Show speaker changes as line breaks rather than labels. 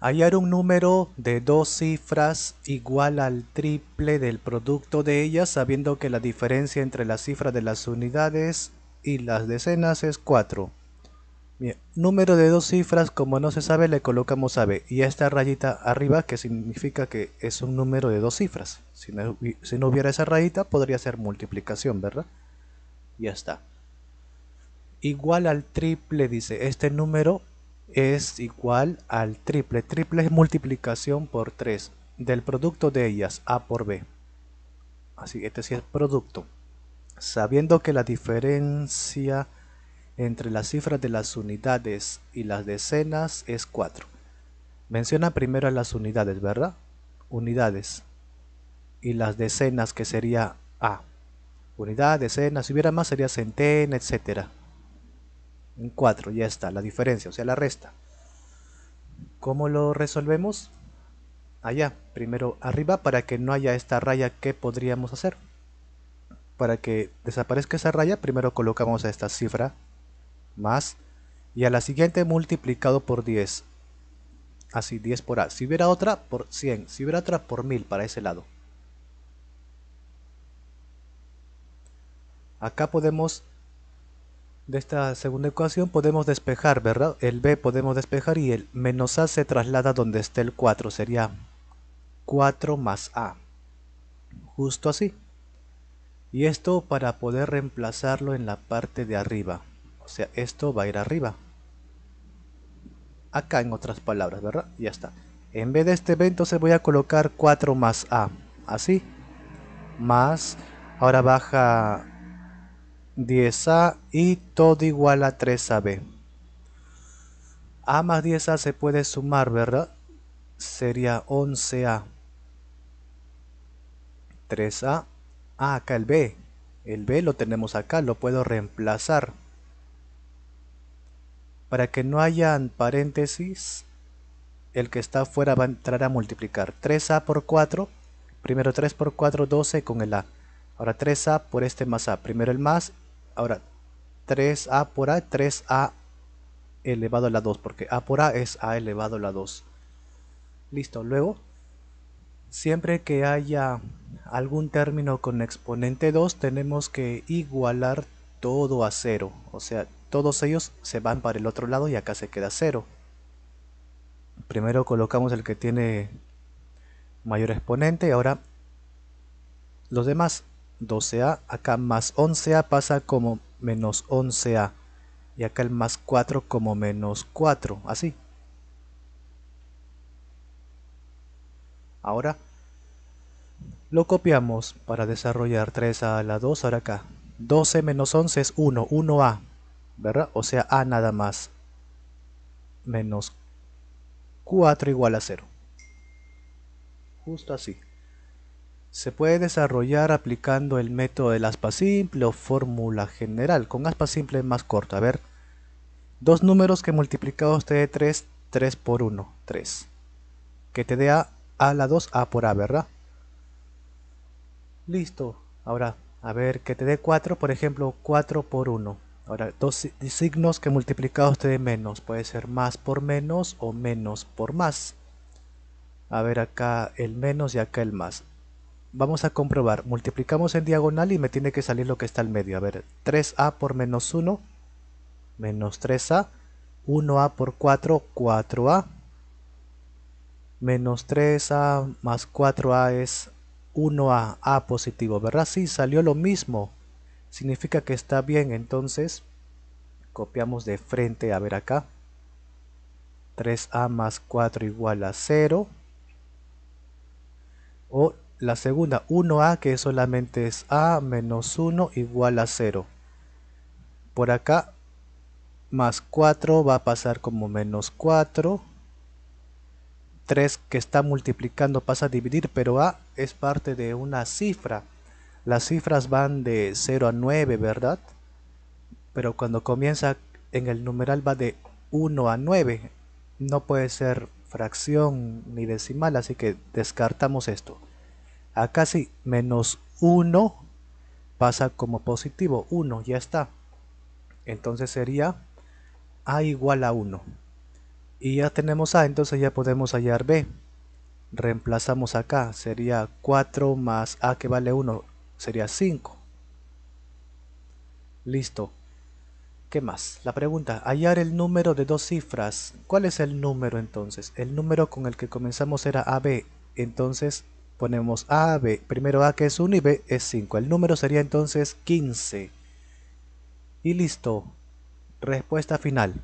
hallar un número de dos cifras igual al triple del producto de ellas sabiendo que la diferencia entre las cifras de las unidades y las decenas es 4. número de dos cifras como no se sabe le colocamos a y esta rayita arriba que significa que es un número de dos cifras. Si no, si no hubiera esa rayita podría ser multiplicación, ¿verdad? Ya está. Igual al triple dice este número es igual al triple. Triple es multiplicación por 3 del producto de ellas, A por B. Así, este sí es producto. Sabiendo que la diferencia entre las cifras de las unidades y las decenas es 4. Menciona primero las unidades, ¿verdad? Unidades. Y las decenas, que sería A. Unidad, decenas, si hubiera más sería centena, etcétera un 4, ya está, la diferencia, o sea, la resta. ¿Cómo lo resolvemos? Allá, primero arriba para que no haya esta raya que podríamos hacer. Para que desaparezca esa raya, primero colocamos a esta cifra más y a la siguiente multiplicado por 10. Así 10 por A. Si hubiera otra, por 100. Si hubiera otra, por 1000 para ese lado. Acá podemos de esta segunda ecuación podemos despejar, ¿verdad? El b podemos despejar y el menos a se traslada donde esté el 4, sería 4 más a. Justo así. Y esto para poder reemplazarlo en la parte de arriba. O sea, esto va a ir arriba. Acá en otras palabras, ¿verdad? Ya está. En vez de este b entonces voy a colocar 4 más a. Así. Más. Ahora baja 10a y todo igual a 3ab. A más 10a se puede sumar, ¿verdad? Sería 11a. 3a. Ah, acá el b. El b lo tenemos acá, lo puedo reemplazar. Para que no hayan paréntesis, el que está afuera va a entrar a multiplicar. 3a por 4, primero 3 por 4, 12 con el a. Ahora 3a por este más a, primero el más Ahora, 3a por a, 3a elevado a la 2, porque a por a es a elevado a la 2. Listo, luego, siempre que haya algún término con exponente 2, tenemos que igualar todo a 0. O sea, todos ellos se van para el otro lado y acá se queda 0. Primero colocamos el que tiene mayor exponente, y ahora los demás 12A. Acá más 11A pasa como menos 11A. Y acá el más 4 como menos 4. Así. Ahora lo copiamos para desarrollar 3 a a la 2. Ahora acá. 12 menos 11 es 1. 1A. ¿Verdad? O sea, A nada más. Menos 4 igual a 0. Justo así se puede desarrollar aplicando el método del aspa simple o fórmula general. Con aspa simple más corto. A ver, dos números que multiplicados te dé 3, 3 por 1, 3. Que te dé a, a la 2, a por a, ¿verdad? Listo. Ahora, a ver, que te dé 4, por ejemplo, 4 por 1. Ahora, dos signos que multiplicados te dé menos. Puede ser más por menos o menos por más. A ver acá el menos y acá el más. Vamos a comprobar. Multiplicamos en diagonal y me tiene que salir lo que está al medio. A ver, 3a por menos 1, menos 3a. 1a por 4, 4a. Menos 3a más 4a es 1a, a positivo, ¿verdad? Sí, salió lo mismo. Significa que está bien, entonces copiamos de frente, a ver acá. 3a más 4 igual a 0. O la segunda 1a que solamente es a menos 1 igual a 0 por acá más 4 va a pasar como menos 4 3 que está multiplicando pasa a dividir pero a es parte de una cifra las cifras van de 0 a 9 verdad pero cuando comienza en el numeral va de 1 a 9 no puede ser fracción ni decimal así que descartamos esto a casi menos 1 pasa como positivo, 1 ya está. Entonces sería A igual a 1. Y ya tenemos A, entonces ya podemos hallar B. Reemplazamos acá, sería 4 más A que vale 1, sería 5. Listo. ¿Qué más? La pregunta, hallar el número de dos cifras. ¿Cuál es el número entonces? El número con el que comenzamos era AB, entonces ponemos A, B, primero A que es 1 y B es 5. El número sería entonces 15. Y listo. Respuesta final.